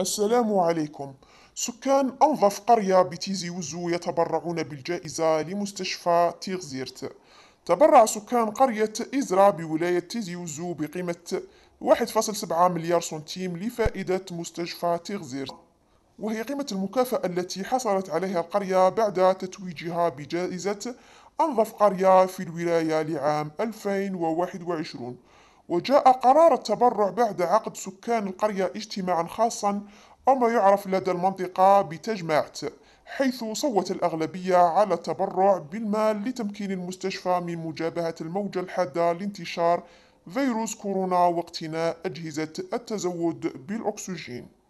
السلام عليكم سكان أنظف قرية بتيزي وزو يتبرعون بالجائزة لمستشفى تيغزيرت تبرع سكان قرية إزرا بولاية تيزي وزو بقيمة 1.7 مليار سنتيم لفائدة مستشفى تيغزيرت وهي قيمة المكافأة التي حصلت عليها القرية بعد تتويجها بجائزة أنظف قرية في الولاية لعام 2021 وجاء قرار التبرع بعد عقد سكان القرية اجتماعا خاصا أو ما يعرف لدى المنطقة بتجمعت حيث صوت الأغلبية على التبرع بالمال لتمكين المستشفى من مجابهة الموجة الحادة لانتشار فيروس كورونا واقتناء أجهزة التزود بالأكسجين